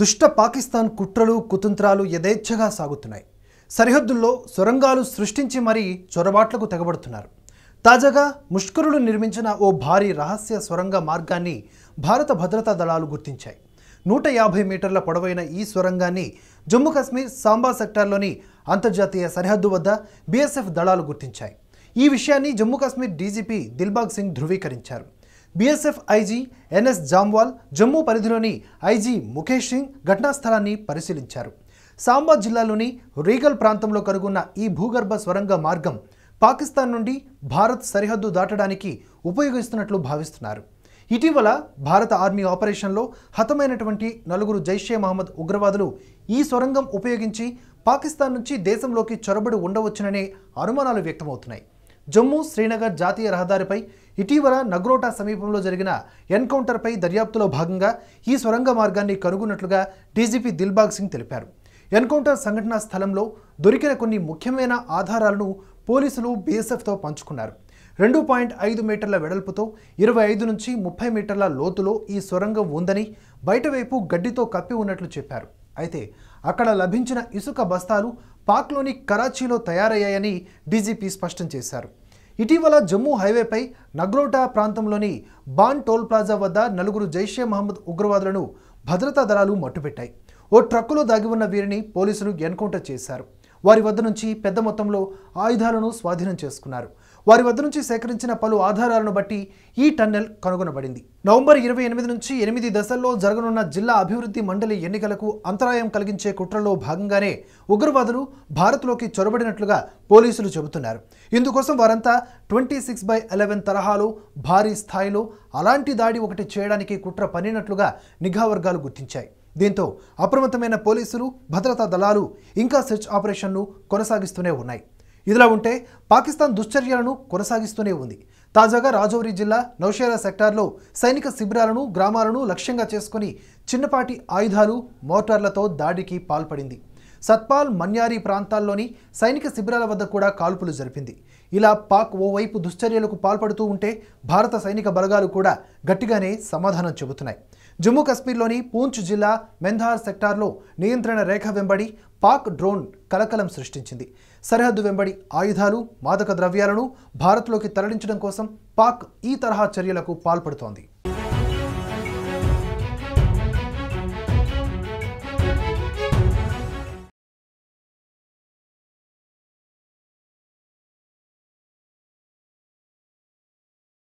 దుష్ట పాకిస్తాన్ కుట్రలు కుతంత్రాలు యథేచ్ఛగా సాగుతున్నాయి సరిహద్దుల్లో సొరంగాలు సృష్టించి మరీ చొరబాట్లకు తెగబడుతున్నారు తాజాగా ముష్కరులు నిర్మించిన ఓ భారీ రహస్య సొరంగ మార్గాన్ని భారత భద్రతా దళాలు గుర్తించాయి నూట యాభై మీటర్ల పొడవైన ఈ సొరంగాన్ని జమ్మూ కాశ్మీర్ సాంబా సెక్టార్లోని అంతర్జాతీయ సరిహద్దు వద్ద బీఎస్ఎఫ్ దళాలు గుర్తించాయి ఈ విషయాన్ని జమ్మూ కాశ్మీర్ డీజీపీ దిల్బాగ్ సింగ్ ధృవీకరించారు BSF IG NS Jamwal Jammu పరిధిలోని ఐజీ ముఖేష్ సింగ్ ఘటనా స్థలాన్ని పరిశీలించారు సాంబా జిల్లాలోని రీగల్ ప్రాంతంలో కనుగొన్న ఈ భూగర్భ స్వరంగ మార్గం పాకిస్తాన్ నుండి భారత్ సరిహద్దు దాటడానికి ఉపయోగిస్తున్నట్లు భావిస్తున్నారు ఇటీవల భారత ఆర్మీ ఆపరేషన్లో హతమైనటువంటి నలుగురు జైషే మహమ్మద్ ఉగ్రవాదులు ఈ సొరంగం ఉపయోగించి పాకిస్తాన్ నుంచి దేశంలోకి చొరబడి ఉండవచ్చుననే అనుమానాలు వ్యక్తమవుతున్నాయి జమ్మూ శ్రీనగర్ జాతీయ రహదారిపై ఇటీవల నగ్రోటా సమీపంలో జరిగిన ఎన్కౌంటర్పై దర్యాప్తులో భాగంగా ఈ సొరంగ మార్గాన్ని కనుగొన్నట్లుగా డీజీపీ దిల్బాగ్ సింగ్ తెలిపారు ఎన్కౌంటర్ సంఘటనా స్థలంలో దొరికిన కొన్ని ముఖ్యమైన ఆధారాలను పోలీసులు బీఎస్ఎఫ్తో పంచుకున్నారు రెండు పాయింట్ ఐదు మీటర్ల వెడల్పుతో ఇరవై ఐదు నుంచి ముప్పై మీటర్ల లోతులో ఈ సొరంగం ఉందని బయటవైపు గడ్డితో కప్పి ఉన్నట్లు చెప్పారు అయితే అక్కడ లభించిన ఇసుక బస్తాలు పాక్లోని కరాచీలో తయారయ్యాయని డీజీపీ స్పష్టం చేశారు ఇటీవల జమ్మూ హైవేపై నగ్రోటా ప్రాంతంలోని బాన్ టోల్ ప్లాజా వద్ద నలుగురు జైషే మహమ్మద్ ఉగ్రవాదులను భద్రతా దళాలు మట్టుపెట్టాయి ఓ ట్రక్కులో దాగి ఉన్న వీరిని పోలీసులు ఎన్కౌంటర్ చేశారు వారి వద్ద నుంచి పెద్ద మొత్తంలో ఆయుధాలను స్వాధీనం చేసుకున్నారు వారి వద్ద నుంచి సేకరించిన పలు ఆధారాలను బట్టి ఈ టన్నెల్ కనుగొనబడింది నవంబర్ ఇరవై ఎనిమిది నుంచి ఎనిమిది దశల్లో జరగనున్న జిల్లా అభివృద్ధి మండలి ఎన్నికలకు అంతరాయం కలిగించే కుట్రలో భాగంగానే ఉగ్రవాదులు భారత్లోకి చొరబడినట్లుగా పోలీసులు చెబుతున్నారు ఇందుకోసం వారంతా ట్వంటీ సిక్స్ బై ఎలెవెన్ తరహాలో భారీ స్థాయిలో అలాంటి దాడి ఒకటి చేయడానికి కుట్ర పనినట్లుగా నిఘా వర్గాలు గుర్తించాయి దీంతో అప్రమత్తమైన పోలీసులు భద్రతా దళాలు ఇంకా సెర్చ్ ఆపరేషన్ను కొనసాగిస్తూనే ఉన్నాయి ఇదిలా ఉంటే పాకిస్తాన్ దుశ్చర్యలను కొనసాగిస్తూనే ఉంది తాజాగా రాజౌరి జిల్లా నౌషేరా సెక్టార్లో సైనిక శిబిరాలను గ్రామాలను లక్ష్యంగా చేసుకుని చిన్నపాటి ఆయుధాలు మోటార్లతో దాడికి పాల్పడింది సత్పాల్ మన్యారీ ప్రాంతాల్లోని సైనిక శిబిరాల వద్ద కూడా కాల్పులు జరిపింది ఇలా పాక్ ఓవైపు దుశ్చర్యలకు పాల్పడుతూ ఉంటే భారత సైనిక బలగాలు కూడా గట్టిగానే సమాధానం చెబుతున్నాయి జమ్మూ కాశ్మీర్లోని పూంచ్ జిల్లా మెంధార్ సెక్టార్లో నియంత్రణ రేఖ వెంబడి పాక్ డ్రోన్ కలకలం సృష్టించింది సరిహద్దు వెంబడి ఆయుధాలు మాదక ద్రవ్యాలను భారత్లోకి తరలించడం కోసం పాక్ ఈ తరహా చర్యలకు పాల్పడుతోంది